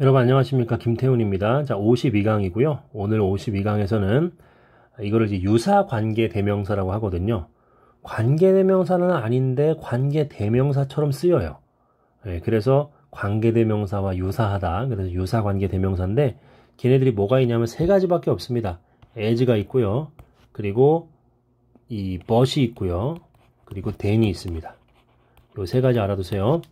여러분 안녕하십니까 김태훈입니다. 자 52강이고요. 오늘 52강에서는 이거를 이제 유사 관계 대명사라고 하거든요. 관계 대명사는 아닌데 관계 대명사처럼 쓰여요. 네, 그래서 관계 대명사와 유사하다. 그래서 유사 관계 대명사인데 걔네들이 뭐가 있냐면 세 가지밖에 없습니다. as가 있고요. 그리고 이 but이 있고요. 그리고 then이 있습니다. 요세 가지 알아두세요.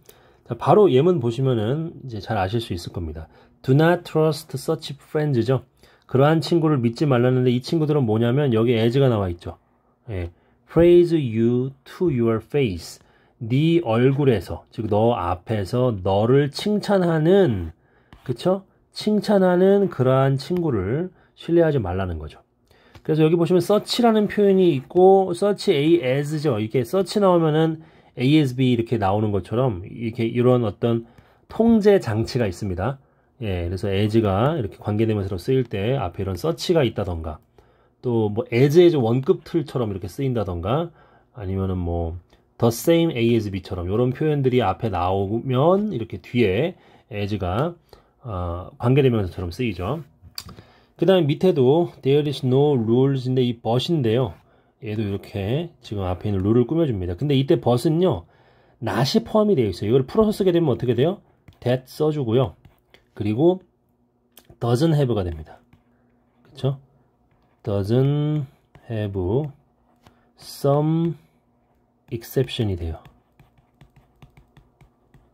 바로 예문 보시면은 이제 잘 아실 수 있을 겁니다. Do not trust such friends죠. 그러한 친구를 믿지 말라는데 이 친구들은 뭐냐면 여기 as가 나와 있죠. 예. praise you to your face. 네 얼굴에서 즉 너 앞에서 너를 칭찬하는 그쵸? 칭찬하는 그러한 친구를 신뢰하지 말라는 거죠. 그래서 여기 보시면 search라는 표현이 있고 search a as죠. 이렇게 search 나오면은 ASB 이렇게 나오는 것처럼 이렇게 이런 어떤 통제 장치가 있습니다. 예, 그래서 as가 이렇게 관계대명사로 쓰일 때 앞에 이런 서치가 있다던가 또뭐 as as 원급 틀처럼 이렇게 쓰인다던가 아니면은 뭐 the same as b처럼 이런 표현들이 앞에 나오면 이렇게 뒤에 as가 어, 관계대명사처럼 쓰이죠. 그 다음에 밑에도 there is no rules인데 이 but인데요. 얘도 이렇게 지금 앞에 있는 룰을 꾸며줍니다. 근데 이때 벗은요. 낫이 포함이 되어 있어요. 이걸 풀어서 쓰게 되면 어떻게 돼요? that 써주고요. 그리고 doesn't have가 됩니다. 그쵸? doesn't have some exception이 돼요.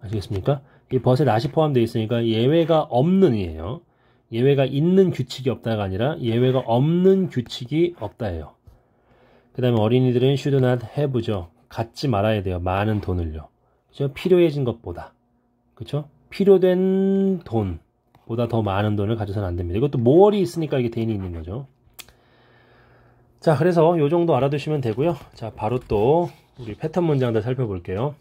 아시겠습니까? 이 벗에 낫이 포함되어 있으니까 예외가 없는이에요. 예외가 있는 규칙이 없다가 아니라 예외가 없는 규칙이 없다예요. 그 다음에 어린이들은 should not have죠. 갖지 말아야 돼요. 많은 돈을요. 그죠? 필요해진 것보다. 그쵸? 필요된 돈보다 더 많은 돈을 가져서는 안 됩니다. 이것도 모월이 있으니까 이게 대인이 있는 거죠. 자, 그래서 요 정도 알아두시면 되고요. 자, 바로 또 우리 패턴 문장들 살펴볼게요.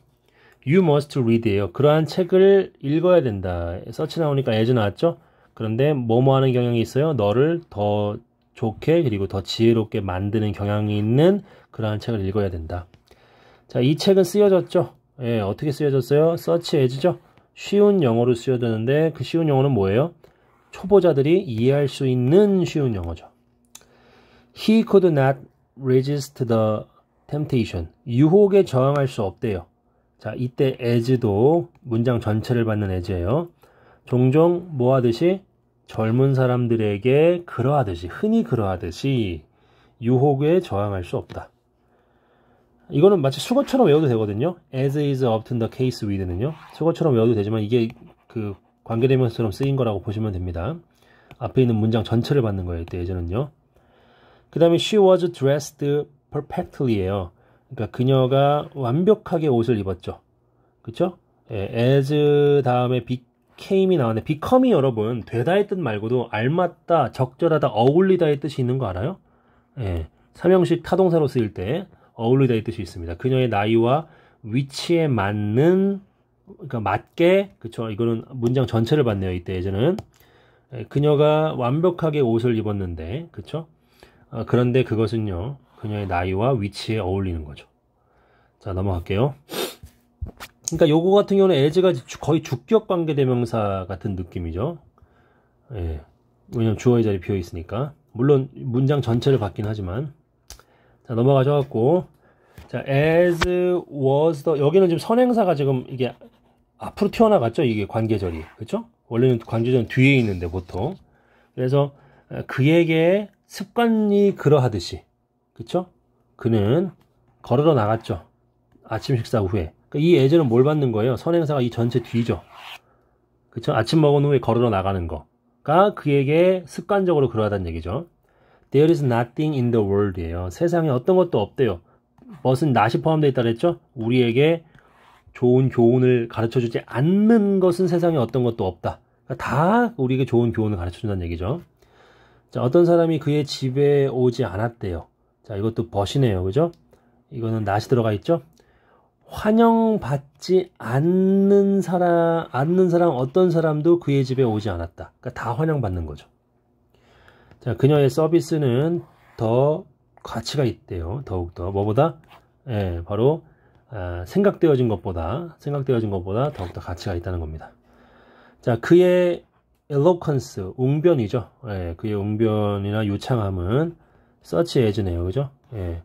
You must read예요. 그러한 책을 읽어야 된다. 서치 나오니까 예전 나왔죠? 그런데 뭐뭐 하는 경향이 있어요. 너를 더 좋게 그리고 더 지혜롭게 만드는 경향이 있는 그러한 책을 읽어야 된다. 자, 이 책은 쓰여졌죠? 예, 어떻게 쓰여졌어요? 서치 에즈죠? 쉬운 영어로 쓰여졌는데 그 쉬운 영어는 뭐예요? 초보자들이 이해할 수 있는 쉬운 영어죠. He could not resist the temptation. 유혹에 저항할 수 없대요. 자, 이때 as도 문장 전체를 받는 as예요. 종종 뭐 하듯이 젊은 사람들에게 그러하듯이 흔히 그러하듯이 유혹에 저항할 수 없다. 이거는 마치 수거처럼 외워도 되거든요. As is often the case with는요. 수거처럼 외워도 되지만 이게 그관계대명처럼 쓰인 거라고 보시면 됩니다. 앞에 있는 문장 전체를 받는 거예요. 이때 예전은요. 그 다음에 she was dressed perfectly예요. 그러니까 그녀가 완벽하게 옷을 입었죠. 그렇죠? as 다음에 be came이 나왔네데 become이 여러분 되다의 뜻 말고도 알맞다, 적절하다, 어울리다의 뜻이 있는 거 알아요? 예. 삼형식 타동사로 쓰일 때 어울리다의 뜻이 있습니다. 그녀의 나이와 위치에 맞는 그러니까 맞게 그쵸 이거는 문장 전체를 봤네요 이때 예전은 예, 그녀가 완벽하게 옷을 입었는데 그쵸 아, 그런데 그것은요 그녀의 나이와 위치에 어울리는 거죠 자 넘어갈게요 그러니까 요거 같은 경우는 에즈가 거의 주격 관계 대명사 같은 느낌이죠. 예. 왜냐면 주어의 자리 비어 있으니까. 물론 문장 전체를 봤긴 하지만. 자, 넘어가셔 갖고 자, as was the 여기는 지금 선행사가 지금 이게 앞으로 튀어나갔죠. 이게 관계절이. 그렇죠? 원래는 관계절은 뒤에 있는데 보통. 그래서 그에게 습관이 그러하듯이. 그렇죠? 그는 걸으러 나갔죠. 아침 식사 후에. 그러니까 이 애절은 뭘 받는 거예요? 선행사가 이 전체 뒤죠. 그쵸? 아침 먹은 후에 걸으러 나가는 거가 그에게 습관적으로 그러하다는 얘기죠. There is nothing in the world이에요. 세상에 어떤 것도 없대요. 무슨 낫이 포함되어 있다 그랬죠? 우리에게 좋은 교훈을 가르쳐 주지 않는 것은 세상에 어떤 것도 없다. 그러니까 다 우리에게 좋은 교훈을 가르쳐 준다는 얘기죠. 자, 어떤 사람이 그의 집에 오지 않았대요. 자, 이것도 벗이네요. 그죠? 이거는 낫이 들어가 있죠? 환영받지 않는 사람, 않는 사람 어떤 사람도 그의 집에 오지 않았다. 그러니까 다 환영받는 거죠. 자, 그녀의 서비스는 더 가치가 있대요. 더욱더 뭐보다 예, 바로 아, 생각되어진 것보다 생각되어진 것보다 더욱더 가치가 있다는 겁니다. 자, 그의 eloquence, 웅변이죠. 예, 그의 웅변이나 요창함은 search as네요. 그죠? 예.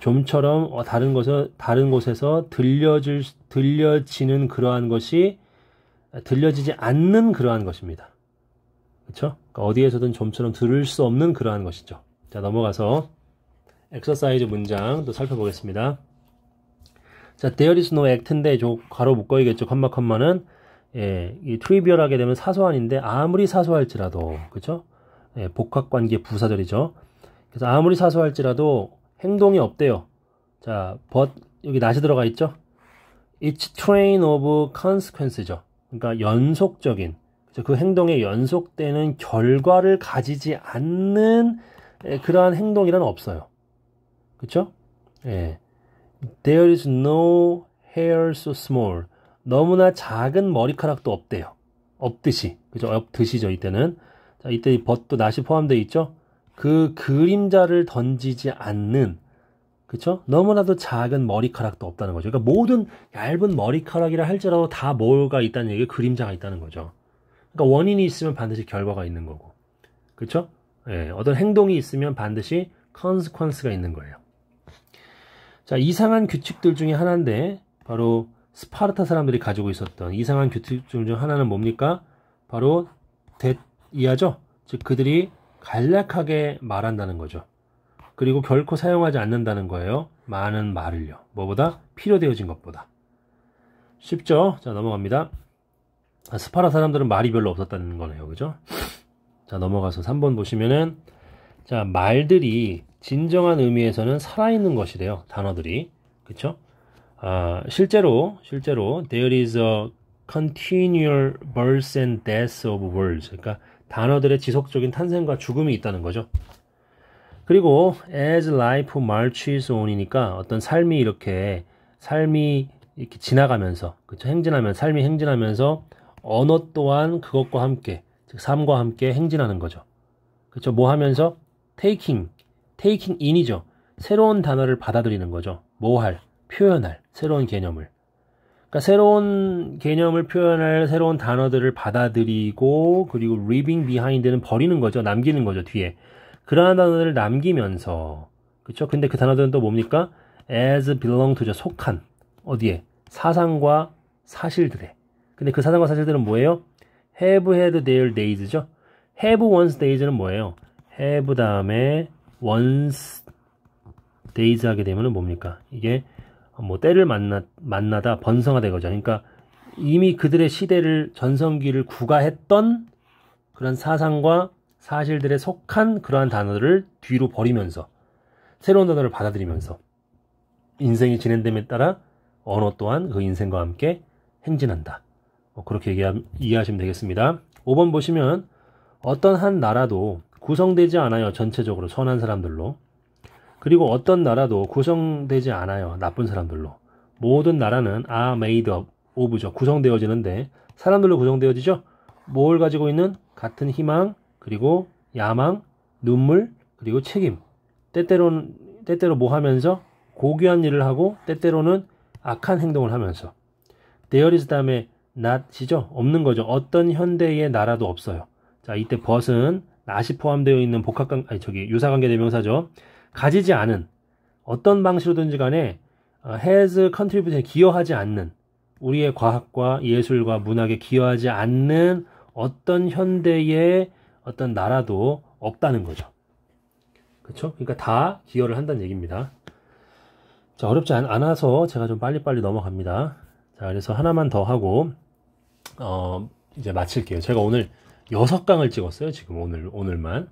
좀처럼 다른 곳에서 다른 곳에서 들려줄 들려지는 그러한 것이 들려지지 않는 그러한 것입니다. 그렇죠? 그러니까 어디에서든 좀처럼 들을 수 없는 그러한 것이죠. 자 넘어가서 엑서사이즈 문장 또 살펴보겠습니다. 자 there is no act인데 저 괄호 묶어야겠죠. 컴마 컴마는 예, 이 트리비얼하게 되면 사소한인데 아무리 사소할지라도 그렇죠? 예, 복합관계 부사절이죠. 그래서 아무리 사소할지라도 행동이 없대요. 자, but 여기 not이 들어가 있죠? It's train of consequence죠. 그러니까 연속적인 그 행동에 연속되는 결과를 가지지 않는 그러한 행동이란 없어요. 그렇죠? 예. There is no hair so small. 너무나 작은 머리카락도 없대요. 없듯이. 그죠? 없듯이죠, 이때는. 자, 이때 이 벗도 낫이 포함되어 있죠? 그 그림자를 던지지 않는 그쵸 너무나도 작은 머리카락도 없다는 거죠. 그러니까 모든 얇은 머리카락이라 할지라도 다 뭐가 있다는 얘기 그림자가 있다는 거죠. 그러니까 원인이 있으면 반드시 결과가 있는 거고. 그쵸 예, 어떤 행동이 있으면 반드시 컨스퀀스가 있는 거예요. 자, 이상한 규칙들 중에 하나인데 바로 스파르타 사람들이 가지고 있었던 이상한 규칙 중 하나는 뭡니까? 바로 대 이하죠. 즉 그들이 간략하게 말한다는 거죠. 그리고 결코 사용하지 않는다는 거예요. 많은 말을요. 뭐보다 필요되어진 것보다. 쉽죠? 자, 넘어갑니다. 아, 스파라 사람들은 말이 별로 없었다는 거네요. 그죠? 자, 넘어가서 3번 보시면은, 자, 말들이 진정한 의미에서는 살아있는 것이래요. 단어들이. 그쵸? 아, 실제로, 실제로, there is a continual birth and death of words. 그러니까 단어들의 지속적인 탄생과 죽음이 있다는 거죠. 그리고 as life marches on이니까 어떤 삶이 이렇게 삶이 이렇게 지나가면서 그쵸 행진하면 삶이 행진하면서 언어 또한 그것과 함께 즉 삶과 함께 행진하는 거죠. 그쵸 뭐 하면서 taking taking in이죠. 새로운 단어를 받아들이는 거죠. 뭐할 표현할 새로운 개념을 그러니까 새로운 개념을 표현할 새로운 단어들을 받아들이고 그리고 leaving behind는 버리는 거죠. 남기는 거죠. 뒤에. 그러한 단어를 남기면서 그렇죠? 근데 그 단어들은 또 뭡니까? as belong to죠. 속한 어디에? 사상과 사실들에. 근데 그 사상과 사실들은 뭐예요? have had their days죠. have once days는 뭐예요? have 다음에 once days 하게 되면은 뭡니까? 이게 뭐 때를 만나 만나다 번성화된 거죠. 그러니까 이미 그들의 시대를 전성기를 구가했던 그런 사상과 사실들에 속한 그러한 단어를 뒤로 버리면서 새로운 단어를 받아들이면서 인생이 진행됨에 따라 언어 또한 그 인생과 함께 행진한다. 뭐 그렇게 얘기하, 이해하시면 되겠습니다. 5번 보시면 어떤 한 나라도 구성되지 않아요. 전체적으로 선한 사람들로. 그리고 어떤 나라도 구성되지 않아요. 나쁜 사람들로. 모든 나라는 아 made up, of죠. 구성되어지는데 사람들로 구성되어지죠. 뭘 가지고 있는 같은 희망, 그리고 야망, 눈물, 그리고 책임. 때때로는 때때로 뭐 하면서 고귀한 일을 하고 때때로는 악한 행동을 하면서 there is 다음에 not이죠. 없는 거죠. 어떤 현대의 나라도 없어요. 자, 이때 but은 not이 포함되어 있는 복합관 아니 저기 유사관계 대명사죠. 가지지 않은 어떤 방식으로든지 간에 어, has c o n t r i b u t i o 에 기여하지 않는 우리의 과학과 예술과 문학에 기여하지 않는 어떤 현대의 어떤 나라도 없다는 거죠. 그렇죠? 그러니까 다 기여를 한다는 얘기입니다. 자, 어렵지 않, 아서 제가 좀 빨리빨리 넘어갑니다. 자, 그래서 하나만 더 하고 어, 이제 마칠게요. 제가 오늘 여섯 강을 찍었어요. 지금 오늘 오늘만.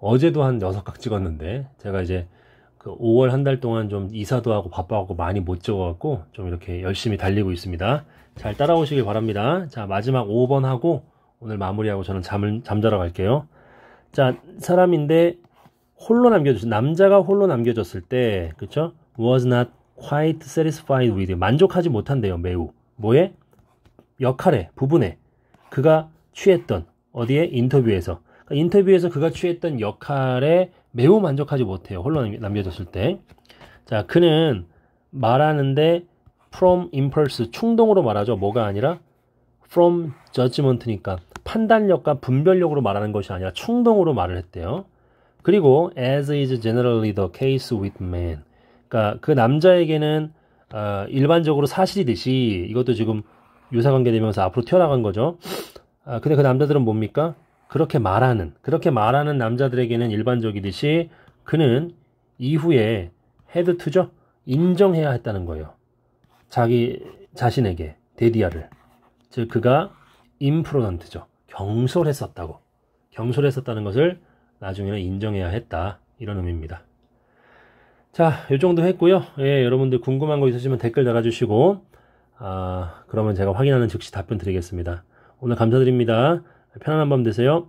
어제도 한 여섯 각 찍었는데 제가 이제 그 5월 한 달 동안 좀 이사도 하고 바빠갖고 많이 못 찍어갖고 좀 이렇게 열심히 달리고 있습니다. 잘 따라오시길 바랍니다. 자 마지막 5번 하고 오늘 마무리하고 저는 잠을 잠자러 갈게요. 자 사람인데 홀로 남겨줬 주 남자가 홀로 남겨졌을 때 그쵸? was not quite satisfied with 만족하지 못한대요 매우 뭐에? 역할에 부분에 그가 취했던 어디에 인터뷰에서 인터뷰에서 그가 취했던 역할에 매우 만족하지 못해요. 홀로 남겨졌을 때. 자, 그는 말하는데 from impulse, 충동으로 말하죠. 뭐가 아니라 from judgment니까 판단력과 분별력으로 말하는 것이 아니라 충동으로 말을 했대요. 그리고 as is generally the case with men. 그러니까 그 남자에게는 어, 일반적으로 사실이듯이 이것도 지금 유사관계 되면서 앞으로 튀어나간 거죠. 아, 근데 그 남자들은 뭡니까? 그렇게 말하는 그렇게 말하는 남자들에게는 일반적이듯이 그는 이후에 헤드 투죠 인정해야 했다는 거예요. 자기 자신에게 데디아를 즉 그가 임프로던트죠 경솔했었다고 경솔했었다는 것을 나중에는 인정해야 했다 이런 의미입니다. 자, 요 정도 했고요. 예, 여러분들 궁금한 거 있으시면 댓글 달아주시고 아, 그러면 제가 확인하는 즉시 답변 드리겠습니다. 오늘 감사드립니다. 편안한 밤 되세요.